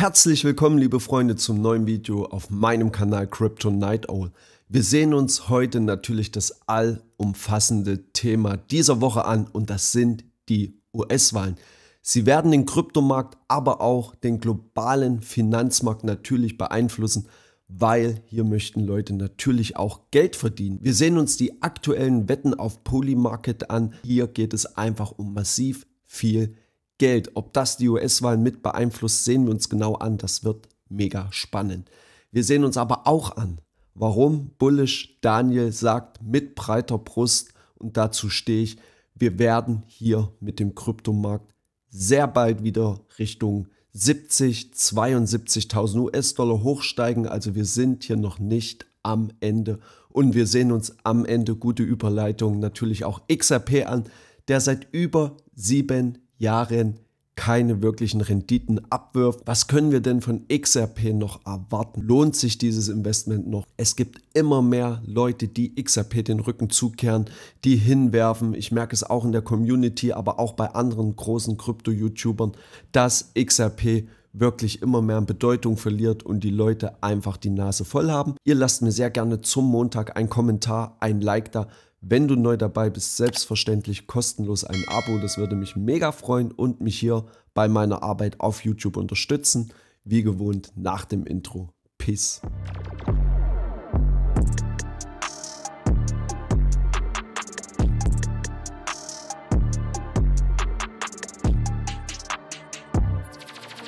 Herzlich willkommen, liebe Freunde, zum neuen Video auf meinem Kanal Crypto Night Owl. Wir sehen uns heute natürlich das allumfassende Thema dieser Woche an und das sind die US-Wahlen. Sie werden den Kryptomarkt, aber auch den globalen Finanzmarkt natürlich beeinflussen, weil hier möchten Leute natürlich auch Geld verdienen. Wir sehen uns die aktuellen Wetten auf Polymarket an. Hier geht es einfach um massiv viel Geld. Geld. Ob das die US-Wahlen mit beeinflusst, sehen wir uns genau an. Das wird mega spannend. Wir sehen uns aber auch an, warum Bullish Daniel sagt mit breiter Brust und dazu stehe ich, wir werden hier mit dem Kryptomarkt sehr bald wieder Richtung 70, 72.000 US-Dollar hochsteigen. Also wir sind hier noch nicht am Ende und wir sehen uns am Ende gute Überleitung natürlich auch XRP an, der seit über sieben Jahren Jahren keine wirklichen Renditen abwirft. Was können wir denn von XRP noch erwarten? Lohnt sich dieses Investment noch? Es gibt immer mehr Leute, die XRP den Rücken zukehren, die hinwerfen. Ich merke es auch in der Community, aber auch bei anderen großen Krypto-YouTubern, dass XRP wirklich immer mehr an Bedeutung verliert und die Leute einfach die Nase voll haben. Ihr lasst mir sehr gerne zum Montag einen Kommentar, ein Like da. Wenn du neu dabei bist, selbstverständlich kostenlos ein Abo. Das würde mich mega freuen und mich hier bei meiner Arbeit auf YouTube unterstützen. Wie gewohnt nach dem Intro. Peace.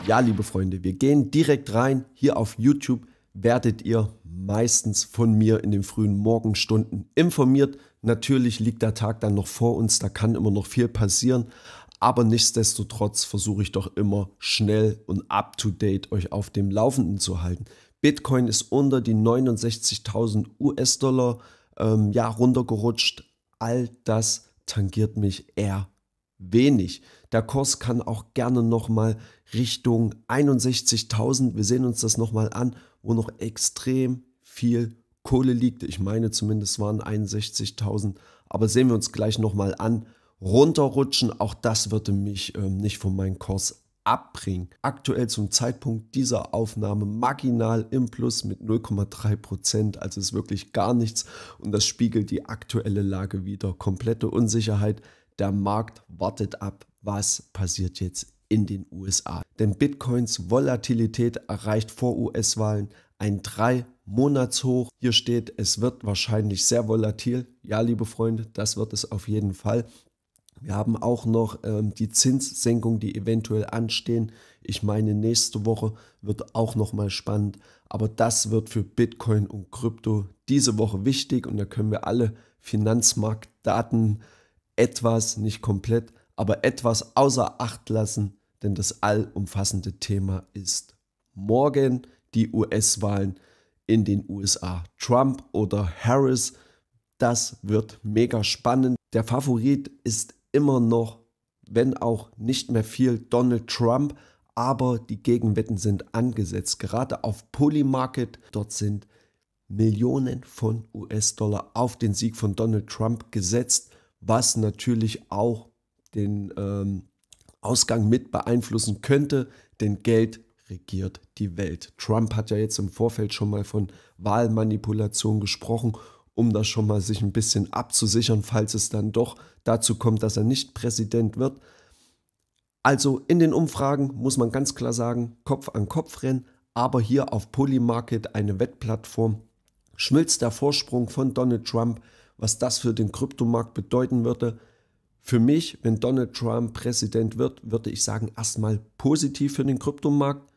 Ja, liebe Freunde, wir gehen direkt rein. Hier auf YouTube werdet ihr meistens von mir in den frühen Morgenstunden informiert Natürlich liegt der Tag dann noch vor uns, da kann immer noch viel passieren, aber nichtsdestotrotz versuche ich doch immer schnell und up-to-date euch auf dem Laufenden zu halten. Bitcoin ist unter die 69.000 US-Dollar ähm, ja, runtergerutscht. All das tangiert mich eher wenig. Der Kurs kann auch gerne nochmal Richtung 61.000. Wir sehen uns das nochmal an, wo noch extrem viel Kohle liegt. Ich meine zumindest waren 61.000. Aber sehen wir uns gleich nochmal an. Runterrutschen, auch das würde mich ähm, nicht von meinem Kurs abbringen. Aktuell zum Zeitpunkt dieser Aufnahme marginal im Plus mit 0,3%, Prozent, also ist wirklich gar nichts und das spiegelt die aktuelle Lage wieder. Komplette Unsicherheit, der Markt wartet ab, was passiert jetzt in den USA. Denn Bitcoins Volatilität erreicht vor US-Wahlen ein 3 Monatshoch. Hier steht, es wird wahrscheinlich sehr volatil. Ja, liebe Freunde, das wird es auf jeden Fall. Wir haben auch noch ähm, die Zinssenkung, die eventuell anstehen. Ich meine, nächste Woche wird auch nochmal spannend. Aber das wird für Bitcoin und Krypto diese Woche wichtig und da können wir alle Finanzmarktdaten etwas, nicht komplett, aber etwas außer Acht lassen, denn das allumfassende Thema ist morgen die US-Wahlen in den USA. Trump oder Harris, das wird mega spannend. Der Favorit ist immer noch, wenn auch nicht mehr viel, Donald Trump, aber die Gegenwetten sind angesetzt. Gerade auf Polymarket, dort sind Millionen von US-Dollar auf den Sieg von Donald Trump gesetzt, was natürlich auch den ähm, Ausgang mit beeinflussen könnte, denn Geld regiert die Welt. Trump hat ja jetzt im Vorfeld schon mal von Wahlmanipulation gesprochen, um das schon mal sich ein bisschen abzusichern, falls es dann doch dazu kommt, dass er nicht Präsident wird. Also in den Umfragen muss man ganz klar sagen, Kopf an Kopf rennen, aber hier auf Polymarket, eine Wettplattform, schmilzt der Vorsprung von Donald Trump, was das für den Kryptomarkt bedeuten würde. Für mich, wenn Donald Trump Präsident wird, würde ich sagen, erstmal positiv für den Kryptomarkt,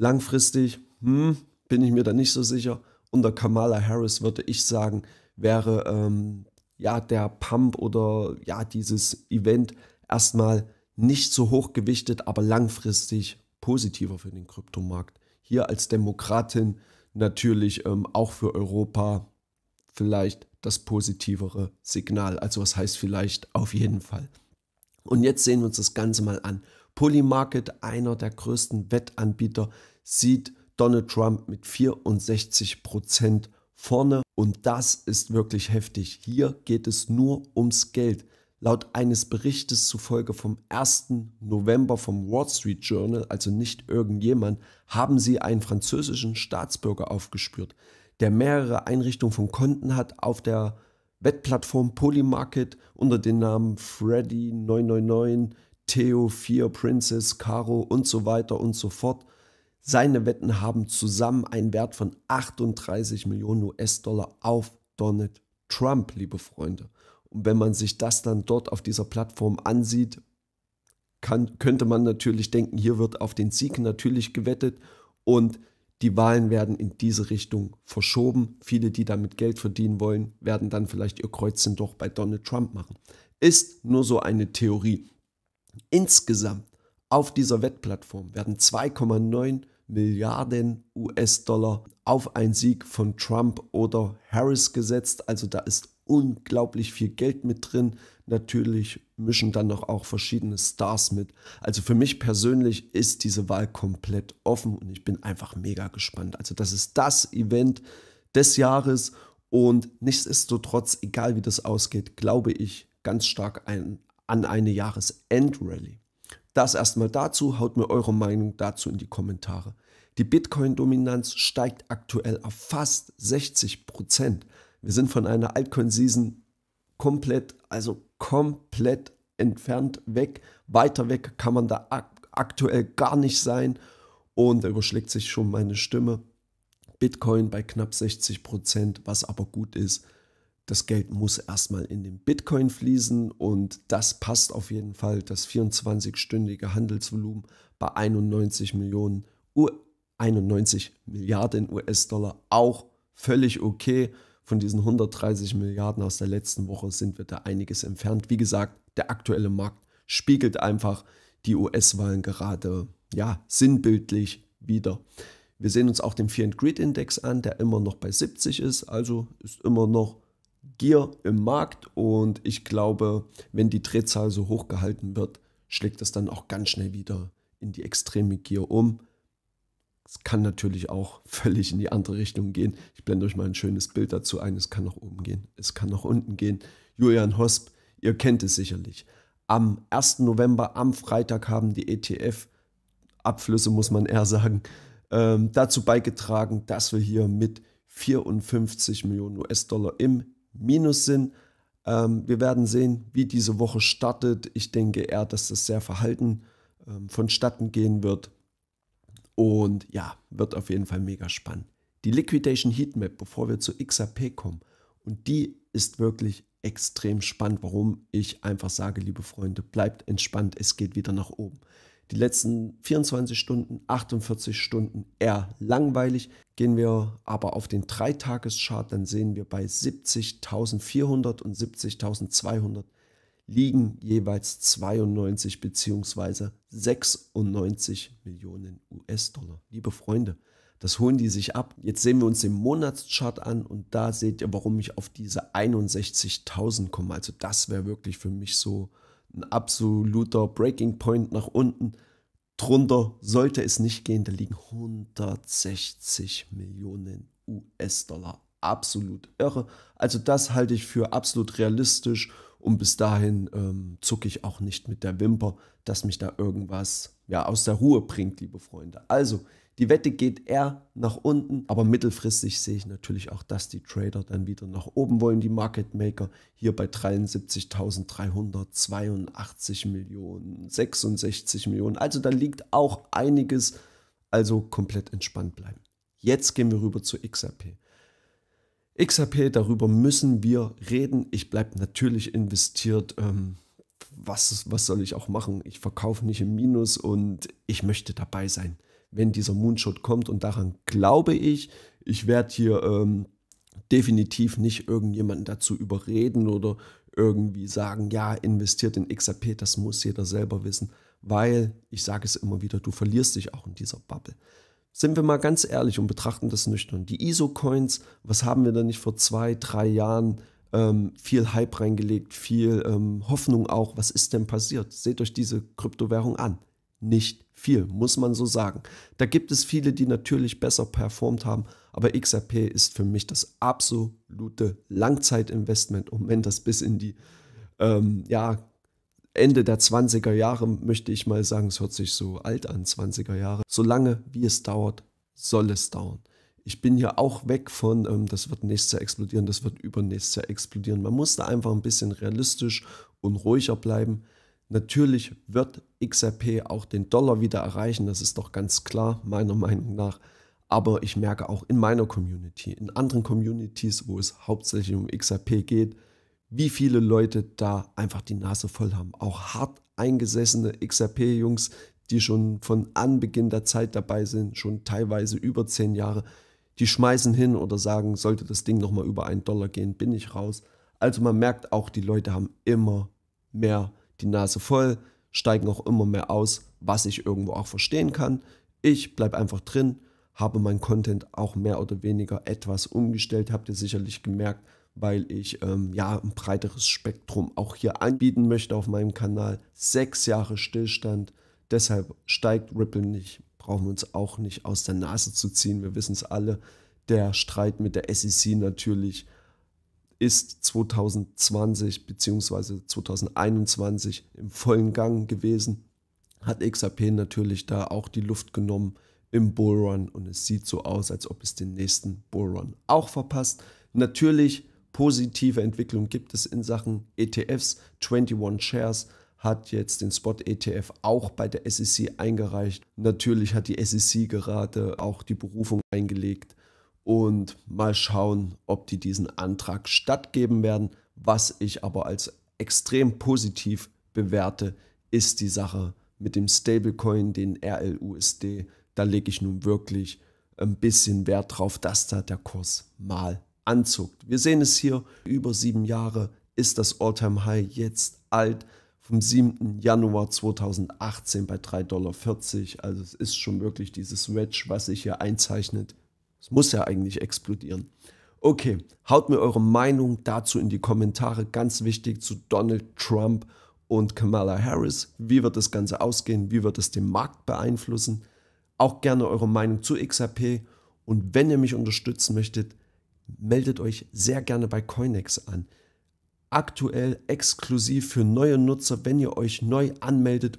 Langfristig hm, bin ich mir da nicht so sicher. Unter Kamala Harris würde ich sagen, wäre ähm, ja der Pump oder ja dieses Event erstmal nicht so hoch gewichtet, aber langfristig positiver für den Kryptomarkt. Hier als Demokratin natürlich ähm, auch für Europa vielleicht das positivere Signal. Also was heißt vielleicht auf jeden Fall. Und jetzt sehen wir uns das Ganze mal an Polymarket, einer der größten Wettanbieter, sieht Donald Trump mit 64 Prozent vorne. Und das ist wirklich heftig. Hier geht es nur ums Geld. Laut eines Berichtes zufolge vom 1. November vom Wall Street Journal, also nicht irgendjemand, haben sie einen französischen Staatsbürger aufgespürt, der mehrere Einrichtungen von Konten hat auf der Wettplattform Polymarket unter dem Namen Freddy999 Theo, Fear, Princess, Caro und so weiter und so fort. Seine Wetten haben zusammen einen Wert von 38 Millionen US-Dollar auf Donald Trump, liebe Freunde. Und wenn man sich das dann dort auf dieser Plattform ansieht, kann, könnte man natürlich denken, hier wird auf den Sieg natürlich gewettet und die Wahlen werden in diese Richtung verschoben. Viele, die damit Geld verdienen wollen, werden dann vielleicht ihr Kreuzchen doch bei Donald Trump machen. Ist nur so eine Theorie. Insgesamt auf dieser Wettplattform werden 2,9 Milliarden US-Dollar auf einen Sieg von Trump oder Harris gesetzt. Also da ist unglaublich viel Geld mit drin. Natürlich mischen dann noch auch verschiedene Stars mit. Also für mich persönlich ist diese Wahl komplett offen und ich bin einfach mega gespannt. Also das ist das Event des Jahres und nichtsdestotrotz, egal wie das ausgeht, glaube ich ganz stark ein, an eine Jahresendrallye. Das erstmal dazu, haut mir eure Meinung dazu in die Kommentare. Die Bitcoin-Dominanz steigt aktuell auf fast 60 Prozent. Wir sind von einer Altcoin-Season komplett, also komplett entfernt weg. Weiter weg kann man da aktuell gar nicht sein. Und da überschlägt sich schon meine Stimme. Bitcoin bei knapp 60 Prozent, was aber gut ist. Das Geld muss erstmal in den Bitcoin fließen und das passt auf jeden Fall. Das 24-stündige Handelsvolumen bei 91 Millionen, 91 Milliarden US-Dollar auch völlig okay. Von diesen 130 Milliarden aus der letzten Woche sind wir da einiges entfernt. Wie gesagt, der aktuelle Markt spiegelt einfach die US-Wahlen gerade, ja, sinnbildlich wieder. Wir sehen uns auch den Fear and Greed Index an, der immer noch bei 70 ist, also ist immer noch Gier im Markt und ich glaube, wenn die Drehzahl so hoch gehalten wird, schlägt es dann auch ganz schnell wieder in die extreme Gier um. Es kann natürlich auch völlig in die andere Richtung gehen. Ich blende euch mal ein schönes Bild dazu ein. Es kann nach oben gehen, es kann nach unten gehen. Julian Hosp, ihr kennt es sicherlich. Am 1. November, am Freitag, haben die ETF-Abflüsse, muss man eher sagen, ähm, dazu beigetragen, dass wir hier mit 54 Millionen US-Dollar im Minus sind. Ähm, wir werden sehen, wie diese Woche startet. Ich denke eher, dass das sehr verhalten ähm, vonstatten gehen wird. Und ja, wird auf jeden Fall mega spannend. Die Liquidation Heatmap, bevor wir zu XRP kommen. Und die ist wirklich extrem spannend, warum ich einfach sage, liebe Freunde, bleibt entspannt, es geht wieder nach oben die letzten 24 Stunden, 48 Stunden eher langweilig. Gehen wir aber auf den Dreitageschart, dann sehen wir bei 70.400 und 70.200 liegen jeweils 92 bzw. 96 Millionen US-Dollar. Liebe Freunde, das holen die sich ab. Jetzt sehen wir uns den Monatschart an und da seht ihr, warum ich auf diese 61.000 komme. Also das wäre wirklich für mich so ein absoluter Breaking Point nach unten. Drunter sollte es nicht gehen, da liegen 160 Millionen US-Dollar. Absolut irre. Also das halte ich für absolut realistisch und bis dahin ähm, zucke ich auch nicht mit der Wimper, dass mich da irgendwas ja, aus der Ruhe bringt, liebe Freunde. Also die Wette geht eher nach unten, aber mittelfristig sehe ich natürlich auch, dass die Trader dann wieder nach oben wollen. Die Market Maker hier bei 73.382 Millionen, 66 Millionen. Also da liegt auch einiges. Also komplett entspannt bleiben. Jetzt gehen wir rüber zu XRP. XRP, darüber müssen wir reden. Ich bleibe natürlich investiert. Ähm, was, was soll ich auch machen? Ich verkaufe nicht im Minus und ich möchte dabei sein wenn dieser Moonshot kommt. Und daran glaube ich, ich werde hier ähm, definitiv nicht irgendjemanden dazu überreden oder irgendwie sagen, ja, investiert in XRP, das muss jeder selber wissen, weil ich sage es immer wieder, du verlierst dich auch in dieser Bubble. Sind wir mal ganz ehrlich und betrachten das nüchtern. Die ISO-Coins, was haben wir da nicht vor zwei, drei Jahren ähm, viel Hype reingelegt, viel ähm, Hoffnung auch, was ist denn passiert? Seht euch diese Kryptowährung an. Nicht viel, muss man so sagen. Da gibt es viele, die natürlich besser performt haben, aber XRP ist für mich das absolute Langzeitinvestment und wenn das bis in die ähm, ja, Ende der 20er Jahre, möchte ich mal sagen, es hört sich so alt an, 20er Jahre, so lange wie es dauert, soll es dauern. Ich bin ja auch weg von, ähm, das wird nächstes Jahr explodieren, das wird übernächstes Jahr explodieren. Man muss da einfach ein bisschen realistisch und ruhiger bleiben. Natürlich wird XRP auch den Dollar wieder erreichen, das ist doch ganz klar, meiner Meinung nach. Aber ich merke auch in meiner Community, in anderen Communities, wo es hauptsächlich um XRP geht, wie viele Leute da einfach die Nase voll haben. Auch hart eingesessene XRP-Jungs, die schon von Anbeginn der Zeit dabei sind, schon teilweise über zehn Jahre, die schmeißen hin oder sagen, sollte das Ding nochmal über einen Dollar gehen, bin ich raus. Also man merkt auch, die Leute haben immer mehr die Nase voll, steigen auch immer mehr aus, was ich irgendwo auch verstehen kann. Ich bleibe einfach drin, habe mein Content auch mehr oder weniger etwas umgestellt, habt ihr sicherlich gemerkt, weil ich ähm, ja ein breiteres Spektrum auch hier anbieten möchte auf meinem Kanal. Sechs Jahre Stillstand, deshalb steigt Ripple nicht, brauchen wir uns auch nicht aus der Nase zu ziehen, wir wissen es alle. Der Streit mit der SEC natürlich ist 2020 bzw. 2021 im vollen Gang gewesen, hat XRP natürlich da auch die Luft genommen im Bullrun und es sieht so aus, als ob es den nächsten Bullrun auch verpasst. Natürlich positive Entwicklung gibt es in Sachen ETFs. 21 Shares hat jetzt den Spot ETF auch bei der SEC eingereicht. Natürlich hat die SEC gerade auch die Berufung eingelegt und mal schauen, ob die diesen Antrag stattgeben werden. Was ich aber als extrem positiv bewerte, ist die Sache mit dem Stablecoin, den RLUSD. Da lege ich nun wirklich ein bisschen Wert drauf, dass da der Kurs mal anzuckt. Wir sehen es hier, über sieben Jahre ist das Alltime high jetzt alt vom 7. Januar 2018 bei 3,40 Dollar. Also es ist schon wirklich dieses Wedge, was sich hier einzeichnet, es muss ja eigentlich explodieren. Okay, haut mir eure Meinung dazu in die Kommentare. Ganz wichtig zu Donald Trump und Kamala Harris. Wie wird das Ganze ausgehen? Wie wird es den Markt beeinflussen? Auch gerne eure Meinung zu XRP. Und wenn ihr mich unterstützen möchtet, meldet euch sehr gerne bei Coinex an. Aktuell exklusiv für neue Nutzer, wenn ihr euch neu anmeldet,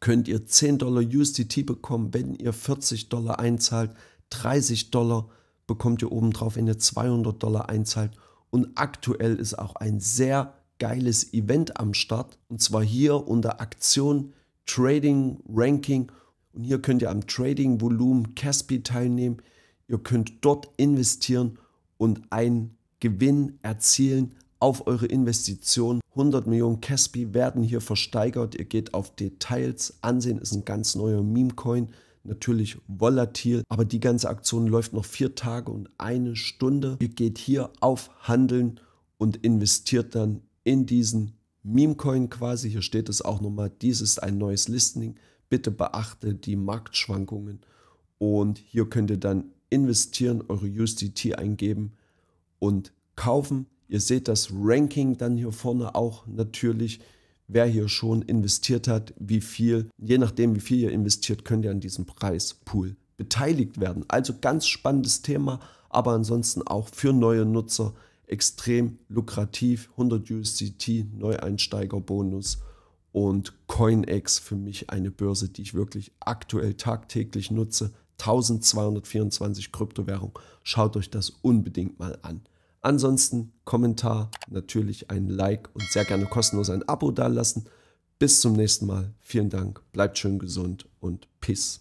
könnt ihr 10 Dollar USDT bekommen, wenn ihr 40 Dollar einzahlt. 30 Dollar bekommt ihr obendrauf, wenn ihr 200 Dollar einzahlt. Und aktuell ist auch ein sehr geiles Event am Start. Und zwar hier unter Aktion Trading Ranking. Und hier könnt ihr am Trading Volumen Caspi teilnehmen. Ihr könnt dort investieren und einen Gewinn erzielen auf eure Investition. 100 Millionen Caspi werden hier versteigert. Ihr geht auf Details. Ansehen ist ein ganz neuer Meme-Coin natürlich volatil, aber die ganze Aktion läuft noch vier Tage und eine Stunde. Ihr geht hier auf Handeln und investiert dann in diesen Meme-Coin quasi. Hier steht es auch nochmal, dies ist ein neues Listening. Bitte beachte die Marktschwankungen und hier könnt ihr dann investieren, eure USDT eingeben und kaufen. Ihr seht das Ranking dann hier vorne auch natürlich wer hier schon investiert hat, wie viel. Je nachdem, wie viel ihr investiert, könnt ihr an diesem Preispool beteiligt werden. Also ganz spannendes Thema, aber ansonsten auch für neue Nutzer extrem lukrativ. 100 USDT Neueinsteigerbonus und CoinEx für mich eine Börse, die ich wirklich aktuell tagtäglich nutze. 1224 Kryptowährung. Schaut euch das unbedingt mal an. Ansonsten Kommentar, natürlich ein Like und sehr gerne kostenlos ein Abo dalassen. Bis zum nächsten Mal. Vielen Dank, bleibt schön gesund und Peace.